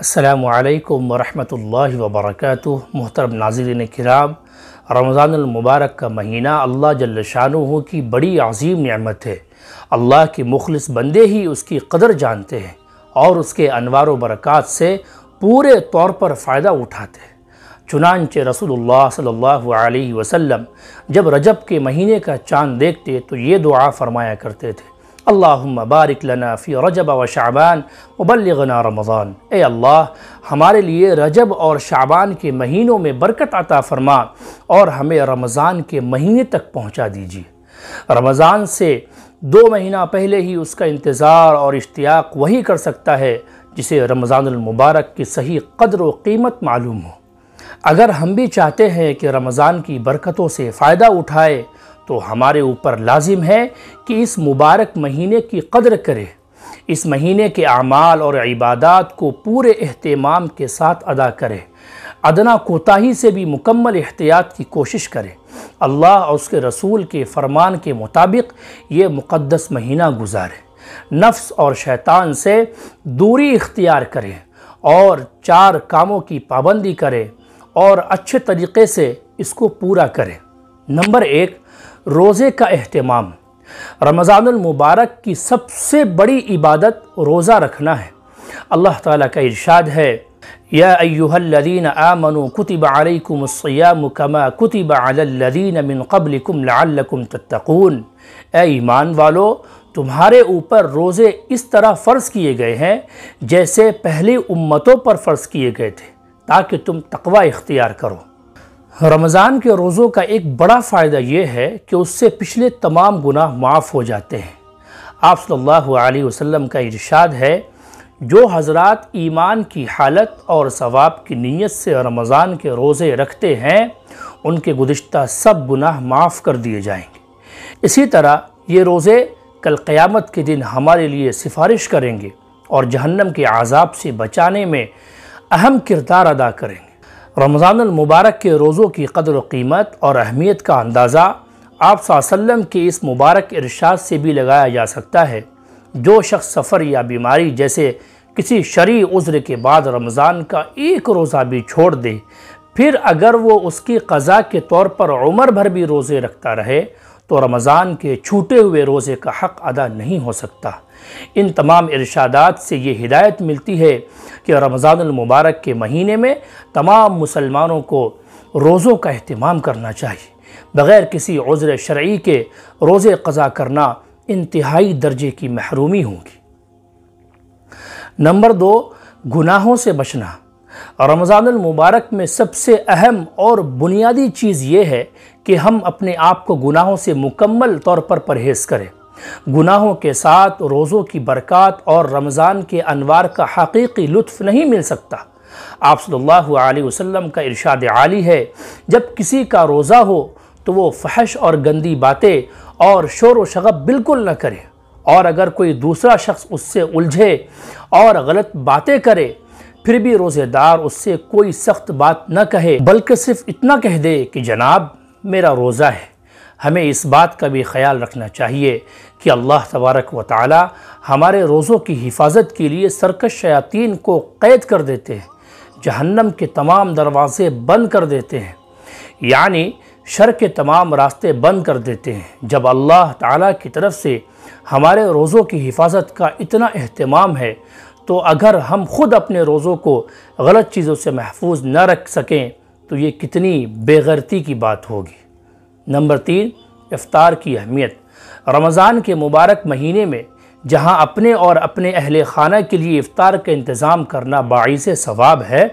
असलकम वरहमल वबरक मोहतरम नाजरन कराम रमज़ानमबारक का महीना अल्लाह जल्ल की बड़ी अजीम नमत है अल्लाह के मुखलस बंदे ही उसकी कदर जानते हैं और उसके अनवार बरक़ात से पूरे तौर पर फ़ायदा उठाते हैं चुनानच रसूलुल्लाह सल्लल्लाहु अलैहि वसल्लम जब रजब के महीने का चांद देखते तो ये दुआ फरमाया करते थे अल्लाहुम्मा बारिक लना फ़ी रजब व शाबान वबलगना रमज़ान ए अल्लाह हमारे लिए रजब और शाबान के महीनों में बरकत अता फ़रमा और हमें रमज़ान के महीने तक पहुँचा दीजिए रमज़ान से दो महीना पहले ही उसका इंतज़ार और इश्तियाक वही कर सकता है जिसे रमज़ानमबारक की सही कदर व कीमत मालूम हो अगर हम भी चाहते हैं कि रमज़ान की बरकतों से फ़ायदा उठाए तो हमारे ऊपर लाजिम है कि इस मुबारक महीने की कदर करें इस महीने के अमाल और इबादत को पूरे अहतमाम के साथ अदा करें अदना कोताही से भी मुकम्मल एहतियात की कोशिश करें अल्लाह और उसके रसूल के फरमान के मुताबिक ये मुक़दस महीना गुजारें नफ्स और शैतान से दूरी इख्तियार करें और चार कामों की पाबंदी करें और अच्छे तरीके से इसको पूरा करें नंबर एक रोज़े का अहतमाम रमज़ानमबारक की सबसे बड़ी इबादत रोज़ा रखना है अल्लाह ताला का इरशाद है या अयुहल्लदीन आमनु कुतिब अलैकुमुस्सियाम कमा कुतिब अलल्लदीन मिन कबलिकुम लअल्लकुम तत्तकून ए ईमान वालो तुम्हारे ऊपर रोज़े इस तरह फ़र्ज़ किए गए हैं जैसे पहली उम्मतों पर फ़र्ज़ किए गए थे ताकि तुम तकवा इख्तियार करो रमज़ान के रोज़ों का एक बड़ा फ़ायदा ये है कि उससे पिछले तमाम गुनाह माफ़ हो जाते हैं आप सल्लल्लाहु अलैहि वसल्लम का इरशाद है जो हजरत ईमान की हालत और सवाब की नीयत से रमज़ान के रोज़े रखते हैं उनके गुज्त सब गुनाह माफ़ कर दिए जाएंगे इसी तरह ये रोज़े कल क़यामत के दिन हमारे लिए सिफारिश करेंगे और जहन्नम के आज़ाब से बचाने में अहम किरदार अदा करेंगे रमज़ानमबारक के रोज़ों की कदर कीमत और अहमियत का अंदाज़ा आप सल्लम के इस मुबारक इरशाद से भी लगाया जा सकता है जो शख्स सफ़र या बीमारी जैसे किसी शरी उज़्र के बाद रमज़ान का एक रोज़ा भी छोड़ दे फिर अगर वो उसकी कज़ा के तौर पर उम्र भर भी रोज़े रखता रहे तो रमज़ान के छूटे हुए रोज़े का हक़ अदा नहीं हो सकता इन तमाम इरशादात से ये हिदायत मिलती है कि रमज़ानमबारक के महीने में तमाम मुसलमानों को रोज़ों का अहतमाम करना चाहिए बग़ैर किसी उज़्र शर्य के रोज़े क़ज़ा करना इंतहाई दर्जे की महरूमी होगी नंबर दो गुनाहों से बचना रमज़ानमबारक में सबसे अहम और बुनियादी चीज़ ये है कि हम अपने आप को गुनाहों से मुकम्मल तौर पर परहेज़ करें गुनाहों के साथ रोज़ों की बरक़ात और रमज़ान के अनवार का हकीकी लुत्फ़ नहीं मिल सकता आप सल्लल्लाहु अलैहि वसल्लम का इरशाद आली है जब किसी का रोज़ा हो तो वो फहश और गंदी बातें और शोर व शगब बिल्कुल न करे और अगर कोई दूसरा शख्स उससे उलझे और गलत बातें करे फिर भी रोज़ेदार उससे कोई सख्त बात न कहे बल्कि सिर्फ इतना कह दे कि जनाब मेरा रोज़ा है हमें इस बात का भी ख्याल रखना चाहिए कि अल्लाह तबारक व ताली हमारे रोज़ों की हिफाजत के लिए सरकश शयातीन को क़ैद कर देते हैं जहन्नम के तमाम दरवाज़े बंद कर देते हैं यानी शर के तमाम रास्ते बंद कर देते हैं जब अल्लाह ताला की तरफ से हमारे रोज़ों की हिफाजत का इतना अहतमाम है तो अगर हम खुद अपने रोज़ों को गलत चीज़ों से महफूज न रख सकें तो ये कितनी बेगरती की बात होगी नंबर तीन इफ्तार की अहमियत रमज़ान के मुबारक महीने में जहाँ अपने और अपने अहल खाना के लिए इफ़ार का इंतज़ाम करना बाईस सवाब है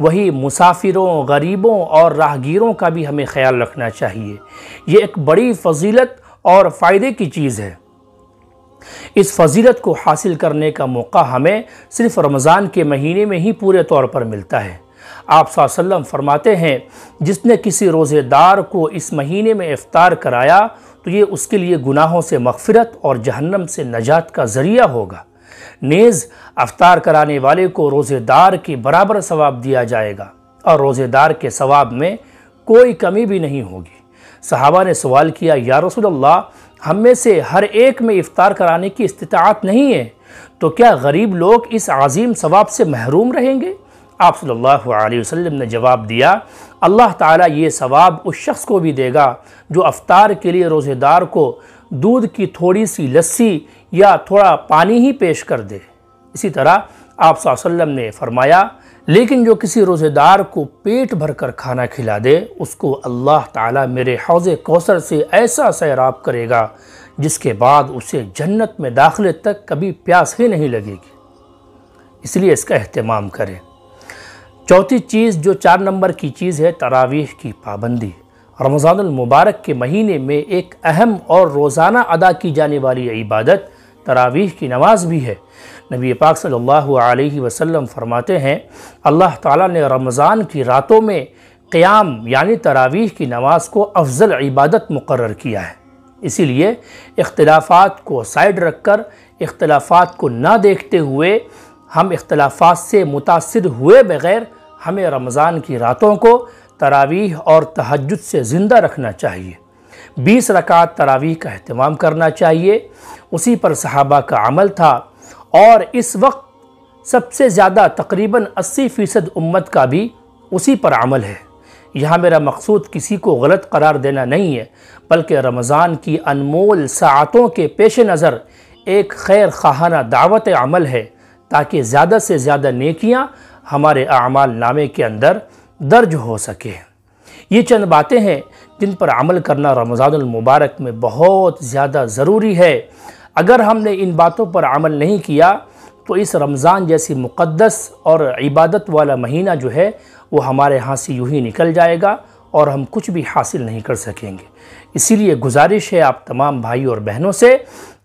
वही मुसाफिरों गरीबों और राहगीरों का भी हमें ख्याल रखना चाहिए ये एक बड़ी फजीलत और फ़ायदे की चीज़ है इस फजीलत को हासिल करने का मौका हमें सिर्फ़ रमज़ान के महीने में ही पूरे तौर पर मिलता है आप सल्लम फरमाते हैं जिसने किसी रोज़ेदार को इस महीने में इफ़ार कराया तो ये उसके लिए गुनाहों से मगफ़रत और जहन्नम से नजात का ज़रिया होगा नेज़ अवतार कराने वाले को रोज़ेदार के बराबर सवाब दिया जाएगा और रोज़ेदार के सवाब में कोई कमी भी नहीं होगी सहाबा ने सवाल किया या रसूलल्लाह हम में से हर एक में इफ़ार कराने की इस्तात नहीं है तो क्या गरीब लोग इस आज़ीम सवाब से महरूम रहेंगे आप सल्लल्लाहु अलैहि वसल्लम ने जवाब दिया अल्लाह ताला ये सवाब उस शख्स को भी देगा जो अफ्तार के लिए रोज़ेदार को दूध की थोड़ी सी लस्सी या थोड़ा पानी ही पेश कर दे इसी तरह आप वसल्लम ने फरमाया लेकिन जो किसी रोज़ेदार को पेट भर कर खाना खिला दे उसको अल्लाह ताला मेरे हौज़ कौसर से ऐसा सैराब करेगा जिसके बाद उसे जन्नत में दाखिले तक कभी प्यास ही नहीं लगेगी इसलिए इसका अहतमाम करें चौथी चीज़ जो चार नंबर की चीज़ है तरावीह की पाबंदी रमज़ानमबारक के महीने में एक अहम और रोज़ाना अदा की जाने वाली इबादत तरावीह की नमाज भी है नबी पाक सल्लल्लाहु अलैहि वसल्लम फरमाते हैं अल्लाह ताला ने रमज़ान की रातों में क़याम यानी तरावीह की नमाज को अफजल इबादत मुकर किया है इसीलिए इख्तलाफात को साइड रख कर इख्तलाफात को ना देखते हुए हम इख्तलाफात से मुतासर हुए बग़ैर हमें रमज़ान की रातों को तरावीह और तहजद से ज़िंदा रखना चाहिए बीस रकात तरावीह का अहतमाम करना चाहिए उसी पर सहाबा का अमल था और इस वक्त सबसे ज़्यादा तकरीबन अस्सी फ़ीसद उम्मत का भी उसी पर अमल है यहाँ मेरा मकसूद किसी को गलत करार देना नहीं है बल्कि रमज़ान की अनमोल सातों के पेश नज़र एक खैर खाहाना दावत अमल है ताकि ज़्यादा से ज़्यादा नेकियाँ हमारे अमाल नामे के अंदर दर्ज हो सके ये चंद बातें हैं जिन पर अमल करना रमज़ानमबारक में बहुत ज़्यादा ज़रूरी है अगर हमने इन बातों पर अमल नहीं किया तो इस रमज़ान जैसी मुक़दस और इबादत वाला महीना जो है वो हमारे यहाँ से यूँ ही निकल जाएगा और हम कुछ भी हासिल नहीं कर सकेंगे इसीलिए गुजारिश है आप तमाम भाई और बहनों से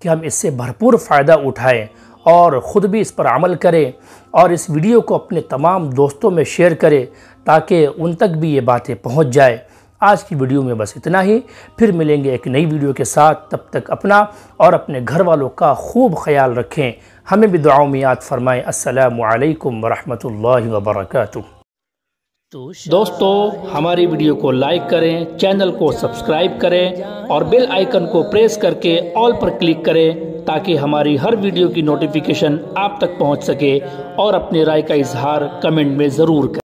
कि हम इससे भरपूर फ़ायदा उठाएँ और ख़ुद भी इस पर अमल करें और इस वीडियो को अपने तमाम दोस्तों में शेयर करें ताकि उन तक भी ये बातें पहुंच जाए आज की वीडियो में बस इतना ही फिर मिलेंगे एक नई वीडियो के साथ तब तक अपना और अपने घर वालों का खूब ख्याल रखें हमें भी दुआओं में याद फरमाएँ असलकम वरहमल वबरकू तो दोस्तों हमारी वीडियो को लाइक करें चैनल को सब्सक्राइब करें और बेल आइकन को प्रेस करके ऑल पर क्लिक करें ताकि हमारी हर वीडियो की नोटिफिकेशन आप तक पहुंच सके और अपने राय का इजहार कमेंट में ज़रूर करें